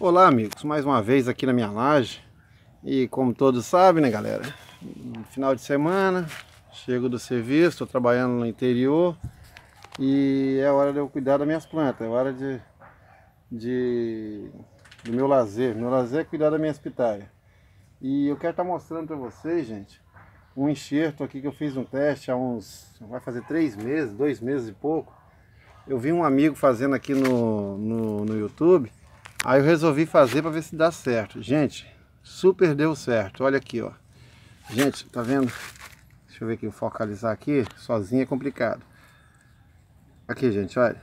Olá amigos, mais uma vez aqui na minha laje E como todos sabem né galera Final de semana Chego do serviço, estou trabalhando no interior E é hora de eu cuidar das minhas plantas É hora de, de do meu lazer Meu lazer é cuidar das minhas pitaias E eu quero estar tá mostrando para vocês gente Um enxerto aqui que eu fiz um teste há uns Vai fazer três meses, dois meses e pouco Eu vi um amigo fazendo aqui no, no, no YouTube Aí eu resolvi fazer para ver se dá certo. Gente, super deu certo. Olha aqui, ó. Gente, tá vendo? Deixa eu ver aqui, focalizar aqui. Sozinho é complicado. Aqui, gente, olha.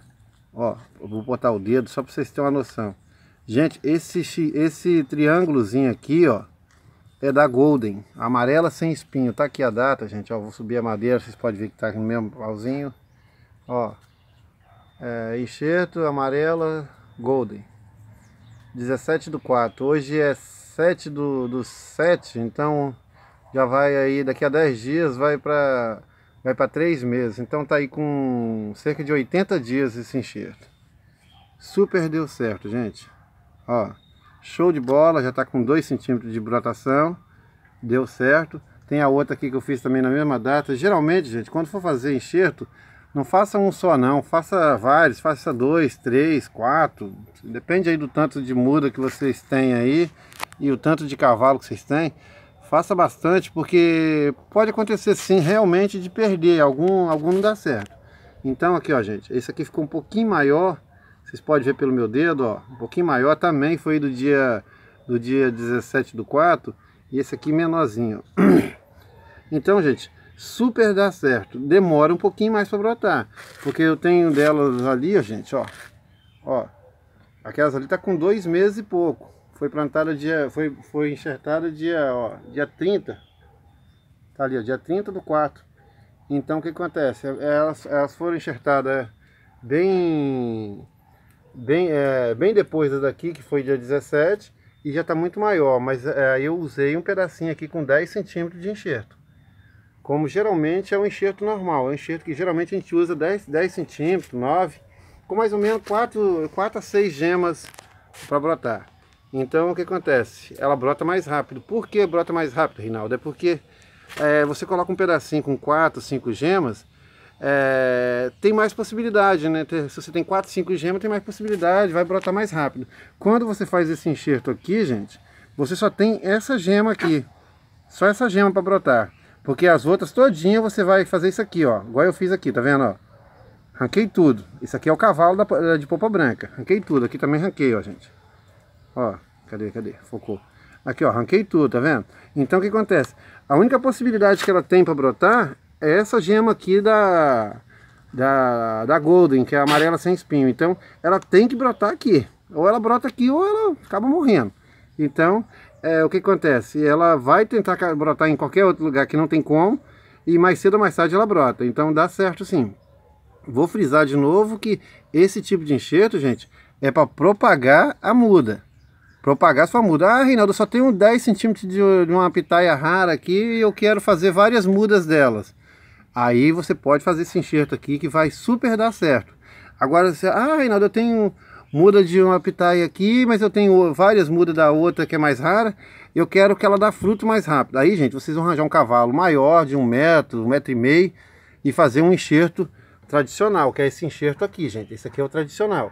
Ó, vou botar o dedo só para vocês terem uma noção. Gente, esse, esse triângulozinho aqui, ó, é da Golden. Amarela sem espinho. Tá aqui a data, gente. Ó, vou subir a madeira, vocês podem ver que tá aqui no mesmo pauzinho. Ó, é, enxerto, amarela, Golden. 17 do 4. Hoje é 7 do, do 7, então já vai aí, daqui a 10 dias vai para vai para 3 meses. Então tá aí com cerca de 80 dias esse enxerto. Super deu certo, gente. Ó, show de bola, já tá com 2 centímetros de brotação. Deu certo. Tem a outra aqui que eu fiz também na mesma data. Geralmente, gente, quando for fazer enxerto, não faça um só não, faça vários, faça dois, três, quatro. Depende aí do tanto de muda que vocês têm aí e o tanto de cavalo que vocês têm. Faça bastante porque pode acontecer sim realmente de perder, algum, algum não dá certo. Então aqui ó gente, esse aqui ficou um pouquinho maior, vocês podem ver pelo meu dedo ó, um pouquinho maior também, foi do dia, do dia 17 do 4 e esse aqui menorzinho. Então gente, super dá certo. Demora um pouquinho mais para brotar, porque eu tenho delas ali, ó, gente, ó. Ó. Aquelas ali tá com dois meses e pouco. Foi plantada dia foi foi enxertada dia, ó, dia 30. Tá ali, ó, dia 30 do 4. Então o que acontece? Elas elas foram enxertadas bem bem é, bem depois daqui que foi dia 17 e já tá muito maior, mas é, eu usei um pedacinho aqui com 10 centímetros de enxerto como geralmente é um enxerto normal. É um enxerto que geralmente a gente usa 10, 10 centímetros, 9, com mais ou menos 4, 4 a 6 gemas para brotar. Então o que acontece? Ela brota mais rápido. Por que brota mais rápido, Rinaldo? É porque é, você coloca um pedacinho com 4, 5 gemas, é, tem mais possibilidade, né? Se você tem 4, 5 gemas, tem mais possibilidade, vai brotar mais rápido. Quando você faz esse enxerto aqui, gente, você só tem essa gema aqui. Só essa gema para brotar. Porque as outras todinha você vai fazer isso aqui, ó. Igual eu fiz aqui, tá vendo, ó. Ranquei tudo. Isso aqui é o cavalo da, eh, de polpa branca. Ranquei tudo. Aqui também ranquei, ó, gente. Ó, cadê, cadê? Focou. Aqui, ó, ranquei tudo, tá vendo? Então, o que acontece? A única possibilidade que ela tem para brotar é essa gema aqui da, da, da Golden, que é amarela sem espinho. Então, ela tem que brotar aqui. Ou ela brota aqui, ou ela acaba morrendo. Então, é, o que acontece? Ela vai tentar brotar em qualquer outro lugar que não tem como, e mais cedo ou mais tarde ela brota. Então dá certo sim. Vou frisar de novo que esse tipo de enxerto, gente, é para propagar a muda. Propagar sua muda. Ah, Reinaldo, eu só tenho 10 centímetros de uma pitaia rara aqui e eu quero fazer várias mudas delas. Aí você pode fazer esse enxerto aqui que vai super dar certo. Agora, você, ah, Reinaldo, eu tenho muda de uma pitaia aqui, mas eu tenho várias mudas da outra que é mais rara, eu quero que ela dá fruto mais rápido. Aí, gente, vocês vão arranjar um cavalo maior, de um metro, um metro e meio, e fazer um enxerto tradicional, que é esse enxerto aqui, gente. Esse aqui é o tradicional.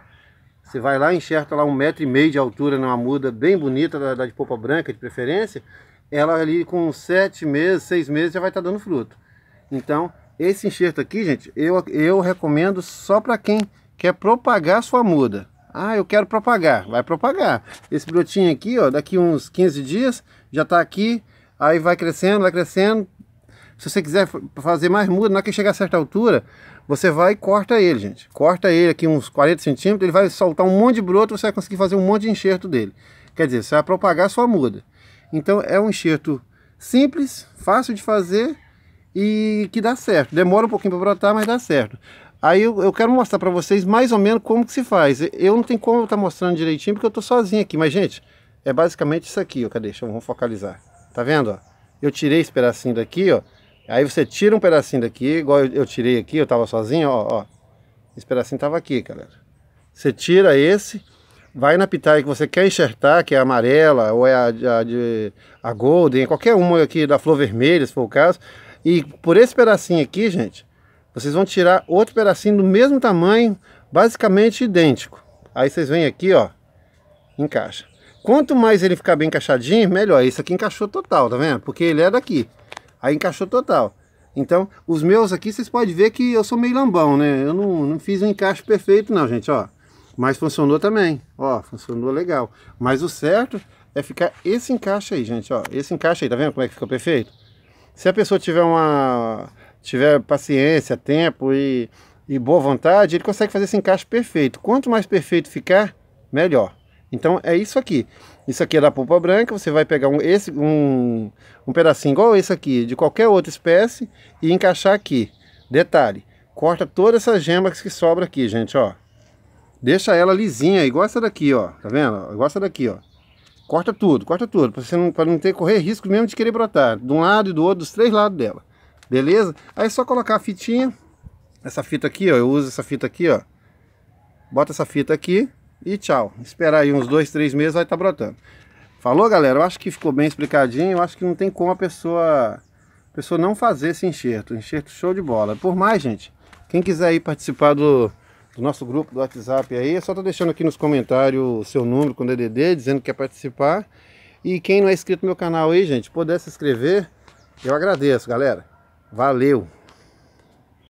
Você vai lá, enxerta lá um metro e meio de altura numa muda bem bonita, da, da de polpa branca de preferência, ela ali com sete meses, seis meses já vai estar tá dando fruto. Então, esse enxerto aqui, gente, eu, eu recomendo só para quem quer propagar sua muda. Ah, eu quero propagar. Vai propagar. Esse brotinho aqui, ó, daqui uns 15 dias, já tá aqui. Aí vai crescendo, vai crescendo. Se você quiser fazer mais muda, na é que chegar a certa altura, você vai e corta ele, gente. Corta ele aqui uns 40 centímetros, ele vai soltar um monte de broto, você vai conseguir fazer um monte de enxerto dele. Quer dizer, você vai propagar a sua muda. Então é um enxerto simples, fácil de fazer e que dá certo. Demora um pouquinho para brotar, mas dá certo. Aí eu, eu quero mostrar para vocês mais ou menos como que se faz. Eu não tenho como eu estar tá mostrando direitinho porque eu estou sozinho aqui. Mas, gente, é basicamente isso aqui. Ó. Cadê? Deixa eu vamos focalizar. Tá vendo? Ó? Eu tirei esse pedacinho daqui, ó. Aí você tira um pedacinho daqui, igual eu, eu tirei aqui, eu estava sozinho, ó, ó. Esse pedacinho estava aqui, galera. Você tira esse, vai na pitaia que você quer enxertar, que é a amarela, ou é a, a, de, a golden, qualquer uma aqui da flor vermelha, se for o caso. E por esse pedacinho aqui, gente, vocês vão tirar outro pedacinho do mesmo tamanho, basicamente idêntico. Aí vocês vêm aqui, ó, encaixa. Quanto mais ele ficar bem encaixadinho, melhor. Esse aqui encaixou total, tá vendo? Porque ele é daqui. Aí encaixou total. Então, os meus aqui, vocês podem ver que eu sou meio lambão, né? Eu não, não fiz um encaixe perfeito não, gente, ó. Mas funcionou também, ó, funcionou legal. Mas o certo é ficar esse encaixe aí, gente, ó. Esse encaixe aí, tá vendo como é que fica perfeito? Se a pessoa tiver uma tiver paciência, tempo e, e boa vontade, ele consegue fazer esse encaixe perfeito. Quanto mais perfeito ficar, melhor. Então é isso aqui. Isso aqui é da polpa branca, você vai pegar um, esse, um, um pedacinho igual esse aqui, de qualquer outra espécie, e encaixar aqui. Detalhe, corta todas essas gemas que sobra aqui, gente, ó. Deixa ela lisinha, igual essa daqui, ó. Tá vendo? Igual essa daqui, ó. Corta tudo, corta tudo, para não, não ter correr risco mesmo de querer brotar. De um lado e do outro, dos três lados dela. Beleza? Aí é só colocar a fitinha. Essa fita aqui, ó. Eu uso essa fita aqui, ó. Bota essa fita aqui e tchau. Esperar aí uns dois, três meses vai estar tá brotando. Falou, galera? Eu acho que ficou bem explicadinho. Eu acho que não tem como a pessoa, a pessoa não fazer esse enxerto. Enxerto show de bola. Por mais, gente, quem quiser aí participar do, do nosso grupo do WhatsApp aí, é só tá deixando aqui nos comentários o seu número com DDD, dizendo que quer participar. E quem não é inscrito no meu canal aí, gente, puder se inscrever, eu agradeço, galera. Valeu!